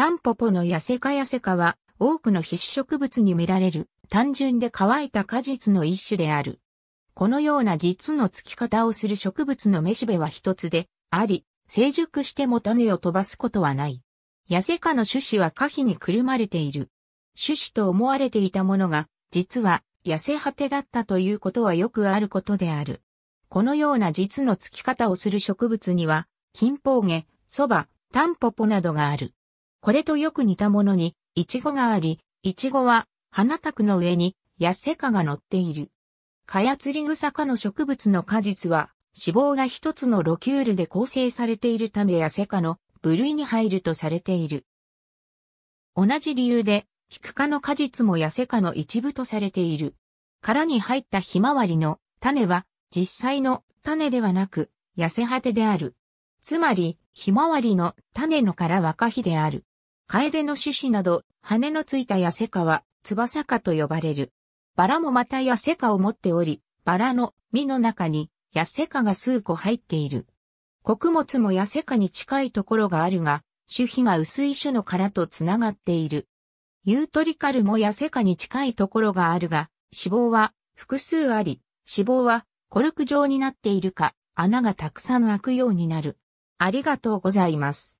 タンポポの痩せか痩せかは、多くの必植物に見られる、単純で乾いた果実の一種である。このような実の付き方をする植物のめしべは一つで、あり、成熟しても種を飛ばすことはない。痩せかの種子は花皮にくるまれている。種子と思われていたものが、実は、痩せ果てだったということはよくあることである。このような実の付き方をする植物には、金峰毛、蕎麦、タンポポなどがある。これとよく似たものに、イチゴがあり、イチゴは、花卓の上に、痩せかが乗っている。カヤツリグサ科の植物の果実は、脂肪が一つのロキュールで構成されているため痩せかの部類に入るとされている。同じ理由で、キク科の果実も痩せかの一部とされている。殻に入ったひまわりの種は、実際の種ではなく、痩せ果てである。つまり、ひまわりの種の殻は可否である。カエデの種子など、羽のついた痩せかは、翼かと呼ばれる。バラもまた痩せかを持っており、バラの実の中に痩せかが数個入っている。穀物も痩せかに近いところがあるが、種皮が薄い種の殻とつながっている。ユートリカルも痩せかに近いところがあるが、脂肪は複数あり、脂肪はコルク状になっているか、穴がたくさん開くようになる。ありがとうございます。